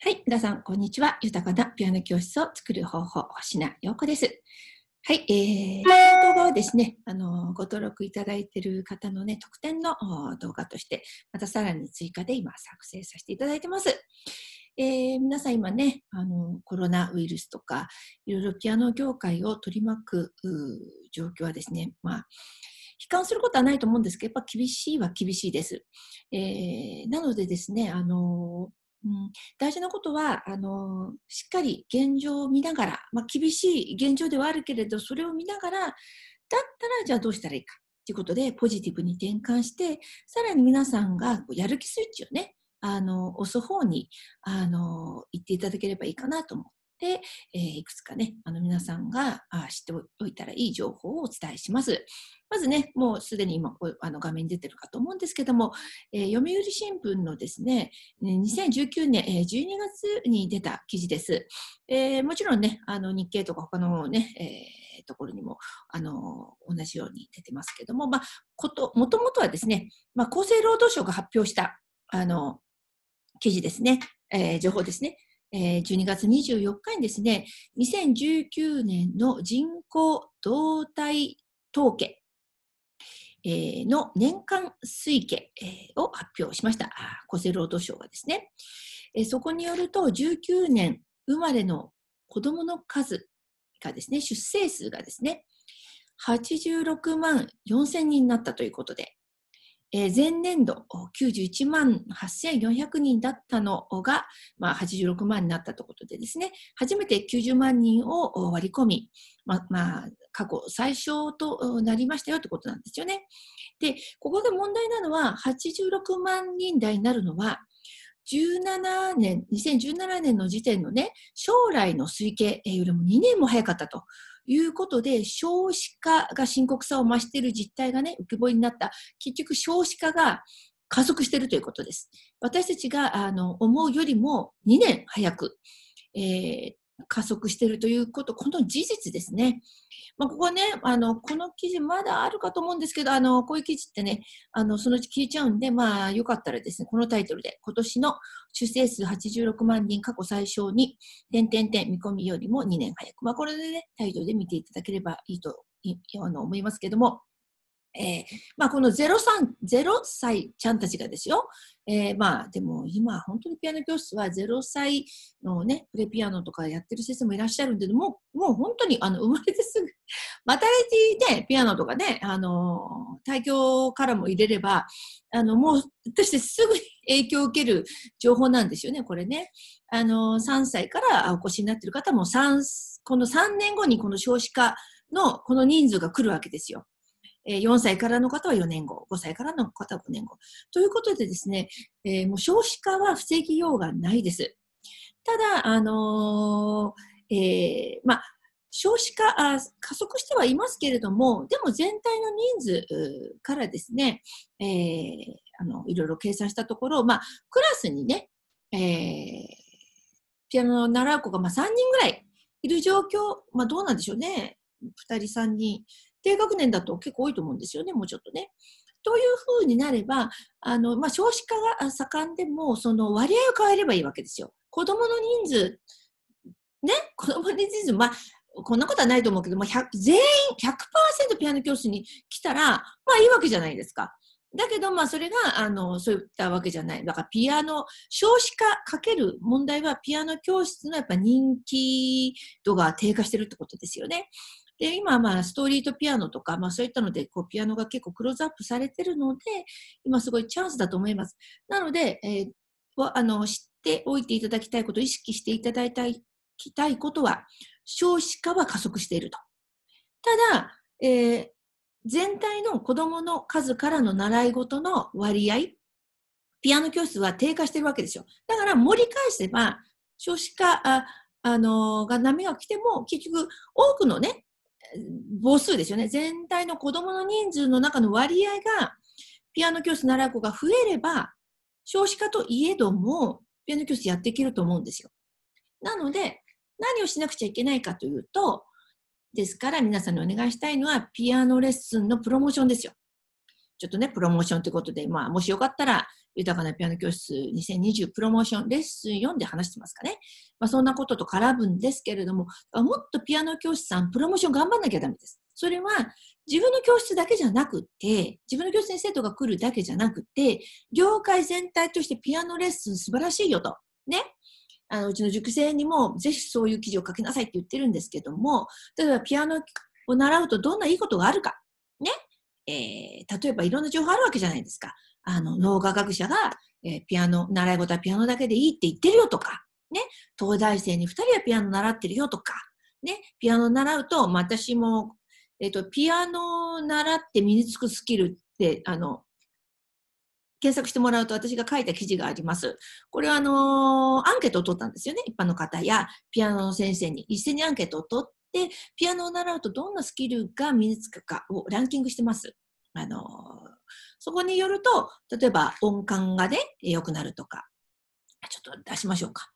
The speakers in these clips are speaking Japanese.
はい、皆さん、こんにちは。豊かなピアノ教室を作る方法、星名洋子です。はい、えー、動画をですね、あの、ご登録いただいている方のね、特典の動画として、またさらに追加で今作成させていただいてます。えー、皆さん今ね、あの、コロナウイルスとか、いろいろピアノ業界を取り巻く状況はですね、まあ、悲観することはないと思うんですけど、やっぱ厳しいは厳しいです。えー、なのでですね、あのうん、大事なことはあのしっかり現状を見ながら、まあ、厳しい現状ではあるけれどそれを見ながらだったらじゃあどうしたらいいかということでポジティブに転換してさらに皆さんがやる気スイッチをねあの押す方にあの行っていただければいいかなと思っで、えー、いくつかね、あの皆さんがあ知っておいたらいい情報をお伝えします。まずね、もうすでに今、あの画面に出てるかと思うんですけども、えー、読売新聞のですね、2019年、えー、12月に出た記事です。えー、もちろんね、あの日経とか他のね、えー、ところにも、あの同じように出てますけども、まあ、こと、もともとはですね、まあ、厚生労働省が発表した、あの、記事ですね、えー、情報ですね。12月24日にですね、2019年の人口動態統計、の年間推計、を発表しました。厚生労働省がですね、そこによると19年生まれの子供の数がですね、出生数がですね、86万4000人になったということで、えー、前年度91万8400人だったのが、まあ、86万になったということでですね、初めて90万人を割り込み、ま、まあ、過去最小となりましたよということなんですよね。で、ここで問題なのは、86万人台になるのは、17年、2017年の時点のね、将来の推計よりも2年も早かったと。いうことで、少子化が深刻さを増している実態がね、浮き彫りになった。結局少子化が加速しているということです。私たちがあの思うよりも2年早く、えー、加速しているということ、この事実ですね。まあ、ここね、あの、この記事まだあるかと思うんですけど、あの、こういう記事ってね、あの、そのうち消えちゃうんで、まあ、よかったらですね、このタイトルで、今年の出生数86万人過去最小に、点点点見込みよりも2年早く。まあ、これでね、タイトルで見ていただければいいと、あの、思いますけども、えー、まあ、この 0, 0歳ちゃんたちがですよ、えー、まあ、でも今、本当にピアノ教室は0歳のね、プレピアノとかやってる先生もいらっしゃるんで、もう、もう本当にあの生まれてすぐ、マタレティでピアノとかね、あの、対教からも入れれば、あの、もう、私すぐ影響を受ける情報なんですよね、これね。あの、3歳からお越しになってる方もこの3年後にこの少子化のこの人数が来るわけですよ。4歳からの方は4年後、5歳からの方は5年後。ということでですね、えー、もう少子化は防ぎようがないです。ただ、あのー、えー、ま少子化あ、加速してはいますけれども、でも全体の人数からですね、えー、あの、いろいろ計算したところ、まクラスにね、えー、ピアノの習う子がま3人ぐらいいる状況、まどうなんでしょうね。2人、3人。低学年だと結構多いと思うんですよね、もうちょっとね。というふうになれば、あのまあ、少子化が盛んでも、その割合を変えればいいわけですよ。子供の人数、ね、子供の人数、まあ、こんなことはないと思うけども、全員100%ピアノ教室に来たら、まあいいわけじゃないですか。だけど、まあそれが、あの、そういったわけじゃない。だからピアノ、少子化かける問題は、ピアノ教室のやっぱ人気度が低下してるってことですよね。で、今、まあ、ストーリーとピアノとか、まあ、そういったので、こう、ピアノが結構クローズアップされてるので、今すごいチャンスだと思います。なので、えー、あの、知っておいていただきたいこと、意識していただいたい、きたいことは、少子化は加速していると。ただ、えー、全体の子供の数からの習い事の割合、ピアノ教室は低下してるわけですよ。だから盛り返せば、少子化、あ、あのー、が波が来ても、結局、多くのね、母数ですよね。全体の子供の人数の中の割合が、ピアノ教室習う子が増えれば、少子化といえども、ピアノ教室やっていけると思うんですよ。なので、何をしなくちゃいけないかというと、ですから皆さんにお願いしたいのは、ピアノレッスンのプロモーションですよ。ちょっとね、プロモーションということで、まあ、もしよかったら、豊かなピアノ教室2020プロモーションレッスン4で話してますかね。まあ、そんなことと絡むんですけれども、もっとピアノ教師さん、プロモーション頑張んなきゃダメです。それは自分の教室だけじゃなくて、自分の教室に生徒が来るだけじゃなくて、業界全体としてピアノレッスン素晴らしいよと。ね。あのうちの塾生にもぜひそういう記事を書きなさいって言ってるんですけども、例えばピアノを習うとどんないいことがあるか。ね。えー、例えばいろんな情報あるわけじゃないですか。あの、脳科学者が、えー、ピアノ、習い事はピアノだけでいいって言ってるよとか、ね、東大生に2人はピアノ習ってるよとか、ね、ピアノ習うと、私も、えっ、ー、と、ピアノ習って身につくスキルって、あの、検索してもらうと私が書いた記事があります。これはあのー、アンケートを取ったんですよね。一般の方やピアノの先生に一斉にアンケートを取って、ピアノを習うとどんなスキルが身につくかをランキングしてます。あのー、そこによると、例えば音感がね、良くなるとか、ちょっと出しましょうか。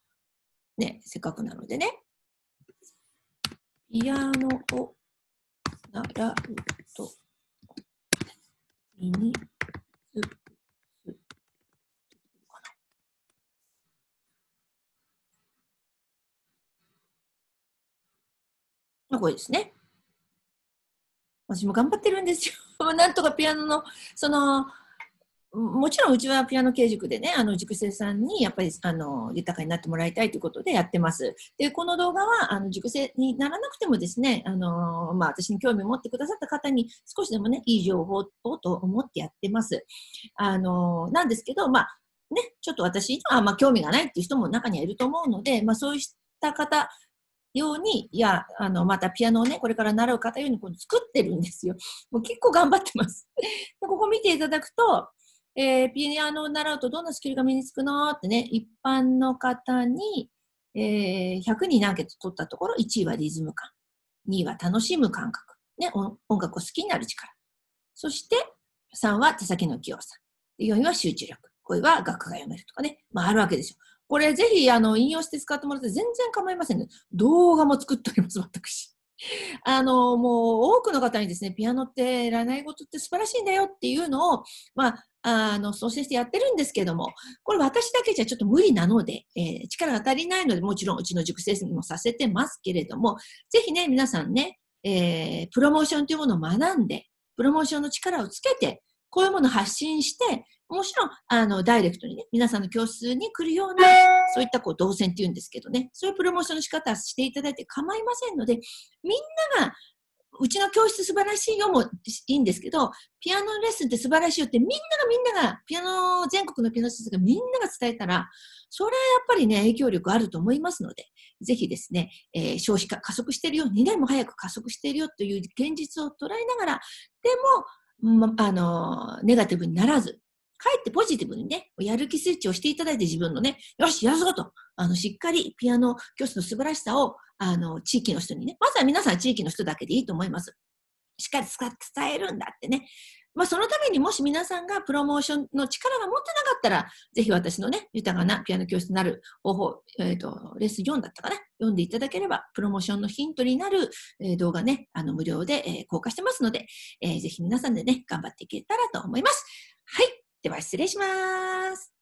ね、せっかくなのでね。ピアノを習うと、身につく。これですね。私も頑張ってるんですよ。こなんとかピアノの、その、もちろんうちはピアノ系塾でね、あの塾生さんにやっぱりあの豊かになってもらいたいということでやってます。で、この動画はあの塾生にならなくてもですね、あのまあ、私に興味を持ってくださった方に少しでもね、いい情報をと思ってやってます。あのなんですけど、まあね、ちょっと私にはま興味がないっていう人も中にはいると思うので、まあ、そうした方ように、いや、あの、またピアノをね、これから習う方ように作ってるんですよ。もう結構頑張ってます。ここ見ていただくと、えー、ピアノを習うとどんなスキルが身につくのってね、一般の方に、えー、100人アンケート取ったところ、1位はリズム感、2位は楽しむ感覚、ね、音楽を好きになる力。そして、3は手先の器用さ。4位は集中力。5位は楽が読めるとかね。まあ、あるわけですよ。これぜひあの引用して使ってもらって全然構いません、ね、動画も作っております、私。あの、もう多くの方にですね、ピアノって占い事って素晴らしいんだよっていうのを、まあ、あの、創先してやってるんですけども、これ私だけじゃちょっと無理なので、えー、力が足りないので、もちろんうちの塾生もさせてますけれども、ぜひね、皆さんね、えー、プロモーションというものを学んで、プロモーションの力をつけて、こういうものを発信して、もちろん、あの、ダイレクトにね、皆さんの教室に来るような、そういったこう、動線って言うんですけどね、そういうプロモーションの仕方をしていただいて構いませんので、みんなが、うちの教室素晴らしいよもいいんですけど、ピアノレッスンって素晴らしいよってみんながみんなが、ピアノ、全国のピアノ生がみんなが伝えたら、それはやっぱりね、影響力あると思いますので、ぜひですね、えー、少子化加速してるよ、2年も早く加速しているよという現実を捉えながら、でも、ま、あの、ネガティブにならず、かえってポジティブにね、やる気スイッチをしていただいて自分のね、よし、やるぞと、あの、しっかりピアノ教室の素晴らしさを、あの、地域の人にね、まずは皆さん地域の人だけでいいと思います。しっかり伝えるんだってね。まあ、そのためにもし皆さんがプロモーションの力が持ってなかったら、ぜひ私のね、豊かなピアノ教室になる方法、えっ、ー、と、レッスン4だったかな、読んでいただければ、プロモーションのヒントになる、えー、動画ね、あの、無料で、えー、公開してますので、えー、ぜひ皆さんでね、頑張っていけたらと思います。はい。では失礼します。